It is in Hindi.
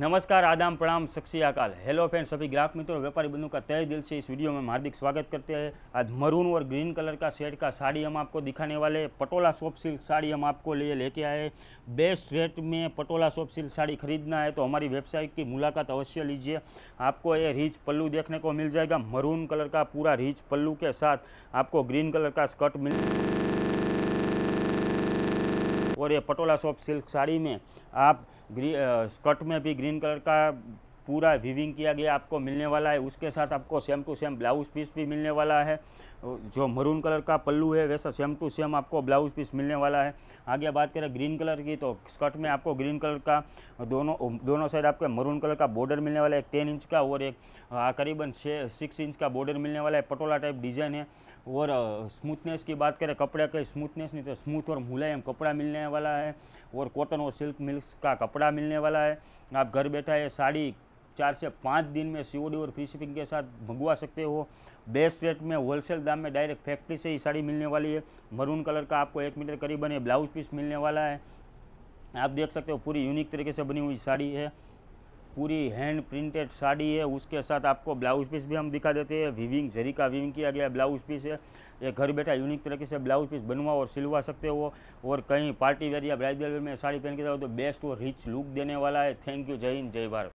नमस्कार आदाम प्रणाम सक्षी अकाल हेलो फ्रेंड सभी ग्राहक मित्रों व्यापारी बंधु का तय दिल से इस वीडियो में हार्दिक स्वागत करते हैं आज मरून और ग्रीन कलर का सेट का साड़ी हम आपको दिखाने वाले पटोला सॉप सिल्क साड़ी हम आपको लिए लेके आए बेस्ट रेट में पटोला सॉप सिल्क साड़ी खरीदना है तो हमारी वेबसाइट की मुलाकात अवश्य लीजिए आपको ये रीच पल्लू देखने को मिल जाएगा मरून कलर का पूरा रीच पल्लू के साथ आपको ग्रीन कलर का स्कर्ट मिल और ये पटोला सॉफ्ट सिल्क साड़ी में आप स्कर्ट में भी ग्रीन कलर का पूरा वीविंग किया गया आपको मिलने वाला है उसके साथ आपको same to same blouse piece भी मिलने वाला है जो मरून कलर का पल्लू है वैसा सेम टू सेम आपको ब्लाउज पीस मिलने वाला है आगे बात करें ग्रीन कलर की तो स्कर्ट में आपको ग्रीन कलर का दोनों दोनों साइड आपको मरून कलर का बॉर्डर मिलने वाला है एक टेन इंच का और एक करीबन छः सिक्स इंच का बॉर्डर मिलने वाला है पटोला टाइप डिज़ाइन है और स्मूथनेस की बात करें कपड़े का स्मूथनेस नहीं तो स्मूथ और मुलायम कपड़ा मिलने वाला है और कॉटन और सिल्क मिल्स का कपड़ा मिलने वाला है आप घर बैठा ये साड़ी चार से पाँच दिन में सीओडी और फ्री शिपिंग के साथ मंगवा सकते हो बेस्ट रेट में होलसेल दाम में डायरेक्ट फैक्ट्री से ही साड़ी मिलने वाली है मरून कलर का आपको एक मीटर करीबन ये ब्लाउज पीस मिलने वाला है आप देख सकते हो पूरी यूनिक तरीके से बनी हुई साड़ी है पूरी हैंड प्रिंटेड साड़ी है उसके साथ आपको ब्लाउज पीस भी हम दिखा देते हैं विविंग जरी का किया गया ब्लाउज पीस है ये घर बैठा यूनिक तरीके से ब्लाउज पीस बनवा और सिलवा सकते हो और कहीं पार्टी वेयर या ब्राइडल वेयर में साड़ी पहन के जाओ तो बेस्ट और रिच लुक देने वाला है थैंक यू जय हिंद जय भारत